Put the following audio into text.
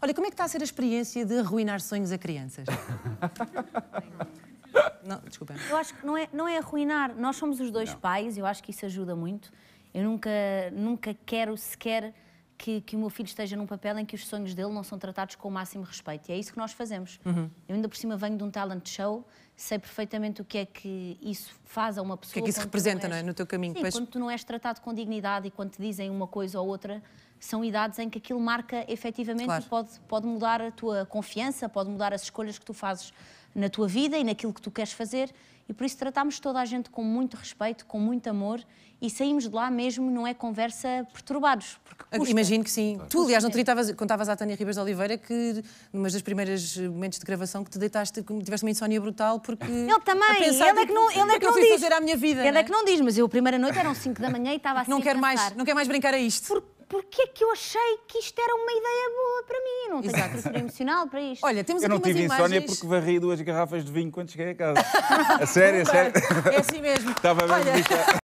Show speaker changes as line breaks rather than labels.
Olha, como é que está a ser a experiência de arruinar sonhos a crianças? não, desculpa. Eu acho que não é, não é arruinar. Nós somos os dois não. pais, eu acho que isso ajuda muito. Eu nunca, nunca quero sequer que, que o meu filho esteja num papel em que os sonhos dele não são tratados com o máximo respeito. E é isso que nós fazemos. Uhum. Eu ainda por cima venho de um talent show sei perfeitamente o que é que isso faz a uma pessoa. O que é que isso representa, és... não é? No teu caminho. Sim, pois... quando tu não és tratado com dignidade e quando te dizem uma coisa ou outra, são idades em que aquilo marca efetivamente claro. e pode, pode mudar a tua confiança, pode mudar as escolhas que tu fazes na tua vida e naquilo que tu queres fazer. E por isso tratamos toda a gente com muito respeito, com muito amor e saímos de lá mesmo, não é conversa, perturbados. Imagino que sim. Claro. Tu, aliás, não contavas à Tânia Ribas de Oliveira que, numa das primeiras momentos de gravação, que te deitaste, tiveste uma insónia brutal porque. Ele também. ele é que tipo, não, ele é, é que, que não diz. fazer à minha vida. Ele é? é que não diz, mas eu, a primeira noite, eram 5 da manhã e estava assim. Não quero, mais, não quero mais brincar a isto. Por, porquê que eu achei que isto era uma ideia boa para mim? Não tenho Exato. estrutura emocional para isto. Olha, temos eu aqui umas Eu não tive insónia porque varri duas garrafas de vinho quando cheguei a casa. a sério, a sério. É assim mesmo. Estava bem Olha...